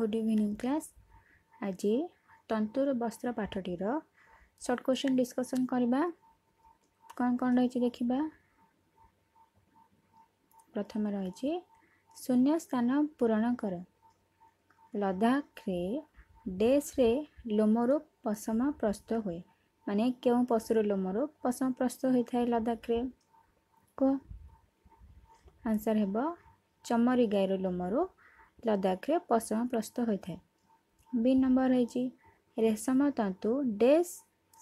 good evening class ଆଜି ତନ୍ତୁର ବସ୍ତ୍ର ପାଠଟିର short question discussion କରିବା କ'ଣ କ'ଣ ରହିଛି ଦେଖିବା ପ୍ରଥମେ ରହିଛି ଶୂନ୍ୟ ସ୍ଥାନ ପୂରଣ କର ଲଦାଖରେ ଡେସ୍ରେ ଲୋମରୁ ପଶମ ପ୍ରସ୍ତୁତ ହୁଏ ମାନେ କେଉଁ ପଶୁରୁ ଲୋମରୁ ପଶମ ପ୍ରସ୍ତୁତ ହୋଇଥାଏ ଲଦାଖରେ କୁହ ଆନ୍ସର୍ ହେବ ଚମରି ଗାଈରୁ ଲୋମରୁ ଲଦାଖରେ ପଶମ ପ୍ରସ୍ତୁତ ହୋଇଥାଏ ବି ନମ୍ବର ରହିଛି ରେଶମ ତନ୍ତୁ ଡେସ୍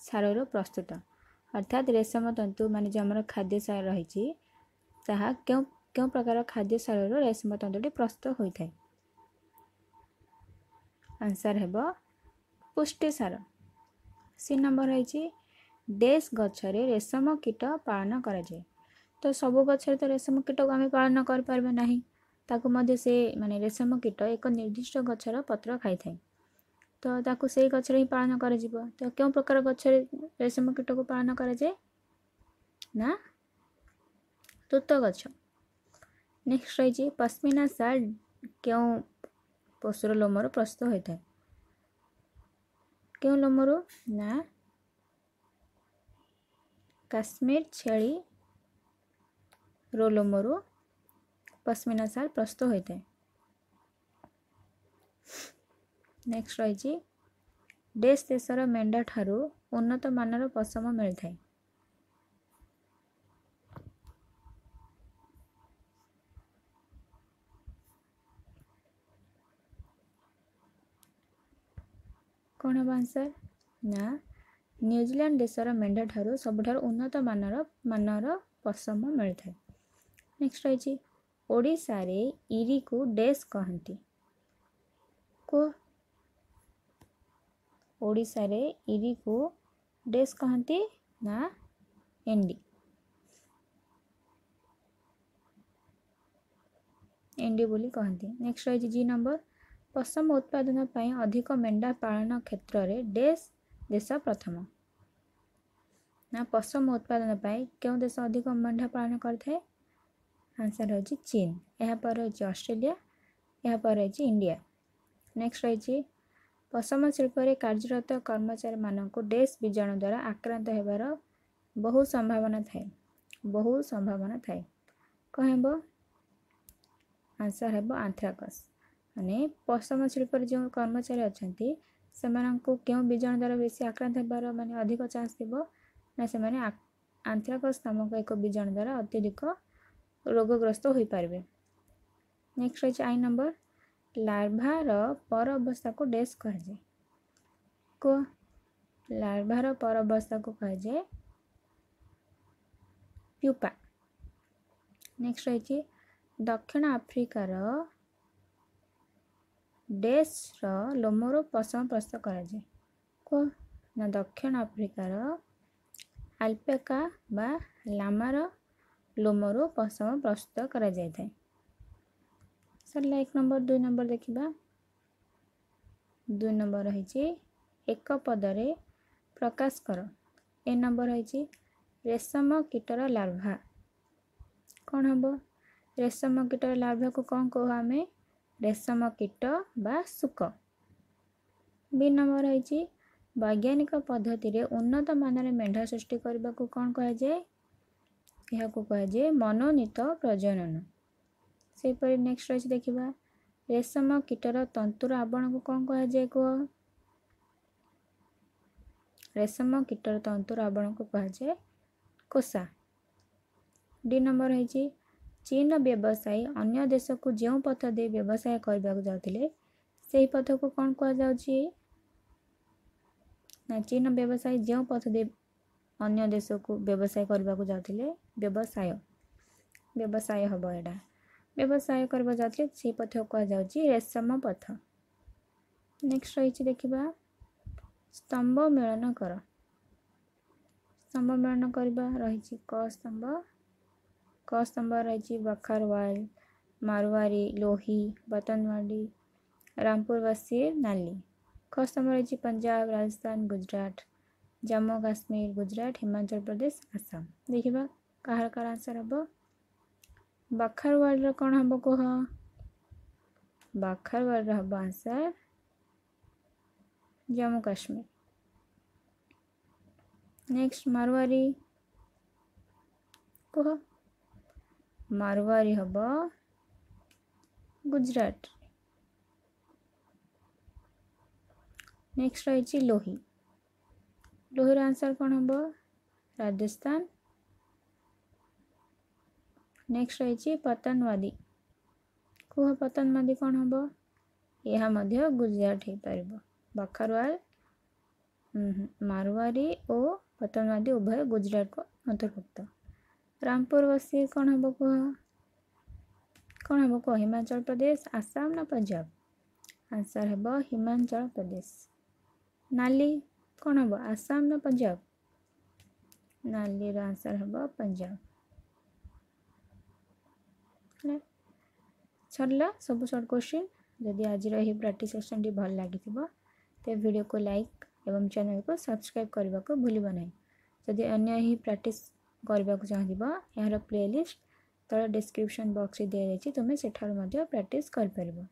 ସାରରୁ ପ୍ରସ୍ତୁତ ଅର୍ଥାତ୍ ରେଶମ ତନ୍ତୁ ମାନେ ଯେଉଁ ଆମର ଖାଦ୍ୟ ସାର ରହିଛି ତାହା କେଉଁ କେଉଁ ପ୍ରକାର ଖାଦ୍ୟ ସାରରୁ ରେଶମ ତନ୍ତୁଟି ପ୍ରସ୍ତୁତ ହୋଇଥାଏ ଆନ୍ସର୍ ହେବ ପୁଷ୍ଟିସାର ସି ନମ୍ବର ରହିଛି ଡେସ୍ ଗଛରେ ରେଶମ କୀଟ ପାଳନ କରାଯାଏ ତ ସବୁ ଗଛରେ ତ ରେଶମ କୀଟକୁ ଆମେ ପାଳନ କରିପାରିବା ନାହିଁ ତାକୁ ମଧ୍ୟ ସେ ମାନେ ରେଶମ କୀଟ ଏକ ନିର୍ଦ୍ଦିଷ୍ଟ ଗଛର ପତ୍ର ଖାଇଥାଏ ତ ତାକୁ ସେଇ ଗଛରେ ହିଁ ପାଳନ କରାଯିବ ତ କେଉଁ ପ୍ରକାର ଗଛରେ ରେଶମ କୀଟକୁ ପାଳନ କରାଯାଏ ନା ତୁତ ଗଛ ନେକ୍ସଟ ରହିଛି ପଶ୍ମିନା ସାଲ୍ କେଉଁ ପଶୁର ଲୋମରୁ ପ୍ରସ୍ତୁତ ହୋଇଥାଏ କେଉଁ ଲୋମରୁ ନା କାଶ୍ମୀର ଛେଳିର ଲୋମରୁ ପଶମିନା ସାଲ୍ ପ୍ରସ୍ତୁତ ହୋଇଥାଏ ନେକ୍ସଟ ରହିଛି ଡେସ୍ ଦେଶର ମେଣ୍ଢାଠାରୁ ଉନ୍ନତମାନର ପଶମ ମିଳିଥାଏ କ'ଣ ହେବ ଆନ୍ସର୍ ନା ନ୍ୟୁଜିଲାଣ୍ଡ ଦେଶର ମେଣ୍ଢାଠାରୁ ସବୁଠାରୁ ଉନ୍ନତମାନର ମାନର ପଶମ ମିଳିଥାଏ ନେକ୍ସଟ ରହିଛି ओडार इरी को डेस कहती कहशारे इरी को डेस कहती ना एंडी एंडी बोली कहती नेक्स्ट रही जी नंबर पशम उत्पादन अधिक मेंढा पालन क्षेत्र में डेस देश प्रथम ना पशम उत्पादन क्यों देश अधिक मेंढा पालन करें आंसर हूँ चीन यापर रही अस्ट्रेलिया यापर रही इंडिया नेक्स्ट रही ପଶମ ଶିଳ୍ପରେ କାର୍ଯ୍ୟରତ କର୍ମଚାରୀମାନଙ୍କୁ ଡେସ୍କ ବୀଜାଣୁ ଦ୍ୱାରା ଆକ୍ରାନ୍ତ ହେବାର ବହୁ ସମ୍ଭାବନା ଥାଏ ବହୁ ସମ୍ଭାବନା ଥାଏ କ'ଣ ହେବ ଆନ୍ସର୍ ହେବ ଆନ୍ଥ୍ରାକସ୍ ମାନେ ପଶମ ଶିଳ୍ପରେ ଯେଉଁ କର୍ମଚାରୀ ଅଛନ୍ତି ସେମାନଙ୍କୁ କେଉଁ ବୀଜାଣୁ ଦ୍ୱାରା ବେଶୀ ଆକ୍ରାନ୍ତ ହେବାର ମାନେ ଅଧିକ ଚାନ୍ସ ଥିବ ନା ସେମାନେ ଆନ୍ଥ୍ରାକସ୍ ନାମକ ଏକ ବୀଜାଣୁ ଦ୍ୱାରା ଅତ୍ୟଧିକ रोगग्रस्त होइ परबे नेक्स्ट रहिछे आइ नम्बर लार्भार र परवस्था को डेश करजे को लार्भार र परवस्था को काजे प्युपा नेक्स्ट रहिछे दक्षिण अफ्रिका र डेश र लोमोरो पसमपस्थ को न दक्षिण अफ्रिका र अल्पेका ଲୋମରୁ ପଶମ ପ୍ରସ୍ତୁତ କରାଯାଇଥାଏ ସରିଲା ଏକ ନମ୍ବର ଦୁଇ ନମ୍ବର ଦେଖିବା ଦୁଇ ନମ୍ବର ରହିଛି ଏକ ପଦରେ ପ୍ରକାଶ କର ଏ ନମ୍ବର ରହିଛି ରେଶମ କୀଟର ଲାର୍ଭା କ'ଣ ହେବ ରେଶମ କୀଟର ଲାର୍ଭାକୁ କ'ଣ କହୁ ଆମେ ରେଶମ କୀଟ ବା ଶୁକ ବି ନମ୍ବର ରହିଛି ବୈଜ୍ଞାନିକ ପଦ୍ଧତିରେ ଉନ୍ନତ ମାନର ମେଣ୍ଢା ସୃଷ୍ଟି କରିବାକୁ କ'ଣ କୁହାଯାଏ ଏହାକୁ କୁହାଯାଏ ମନୋନୀତ ପ୍ରଜନନ ସେହିପରି ନେକ୍ସଟ ରହିଛି ଦେଖିବା ରେଶମ କୀଟର ତନ୍ତୁର ଆବରଣକୁ କ'ଣ କୁହାଯାଏ କୁହ ରେଶମ କୀଟର ତନ୍ତୁର ଆବରଣକୁ କୁହାଯାଏ କୋଷା ଡି ନମ୍ବର ହେଇଛି ଚୀନର ବ୍ୟବସାୟୀ ଅନ୍ୟ ଦେଶକୁ ଯେଉଁ ପଥ ଦେଇ ବ୍ୟବସାୟ କରିବାକୁ ଯାଉଥିଲେ ସେହି ପଥକୁ କ'ଣ କୁହାଯାଉଛି ନା ଚୀନ ବ୍ୟବସାୟୀ ଯେଉଁ ପଥ ଦେଇ ଅନ୍ୟ ଦେଶକୁ ବ୍ୟବସାୟ କରିବାକୁ ଯାଉଥିଲେ ବ୍ୟବସାୟ ବ୍ୟବସାୟ ହେବ ଏଇଟା ବ୍ୟବସାୟ କରିବାକୁ ଯାଉଥିଲେ ସେଇ ପଥକୁ କୁହାଯାଉଛି ରେଶମ ପଥ ନେକ୍ସଟ ରହିଛି ଦେଖିବା ସ୍ତମ୍ଭ ମିଳନ କର ସ୍ତମ୍ଭ ମିଳନ କରିବା ରହିଛି କ ସ୍ତମ୍ଭ କ ସ୍ତମ୍ଭ ରହିଛି ବଖାରୱାଲ ମାରୱାରୀ ଲୋହି ବତନୱାଡ଼ି ରାମପୁର ବାସୀ ନାଲି ख स्तंभ रही पंजाब राजस्थान गुजरात जम्मू काश्मीर गुजरात हिमाचल प्रदेश आसाम देखा कह कार आंसर हम बाखर वर्ल्ड कौन हम कह बाखर वर्ल्ड हम आंसर जम्मू काश्मीर नेक्स्ट मारवाड़ी कह मारवाड़ी हम गुजरात नेक्स्ट रही लोही लोहर आंसर कौन हम राजस्थान नेक्स्ट रही पतनवादी कह पतनवादी कौन हम यह मध्य गुजरात हो पार बखरवाल हम्म, मारवाड़ी और पतनवादी उभय गुजरात को अंतर्भुक्त रामपुरवासी कौन हम कह कौन हम कह हिमाचल प्रदेश आसाम ना पंजाब आंसर हम हिमाचल प्रदेश नाली कौन हम आसाम ना पंजाब नाली आंसर हम पंजाब सरला सब सर्ट क्वेश्चन जदि आज प्राक्ट सेक्शन टी भल लगी ते वीडियो को लाइक एवं चैनल को सब्सक्राइब करने को भूलना ना जदि अगर प्राक्ट करने को चाहिए यार प्लेलीस्ट तर डिस्क्रिपन बक्स दि जाइए तुम्हें सेठ प्राक्ट कर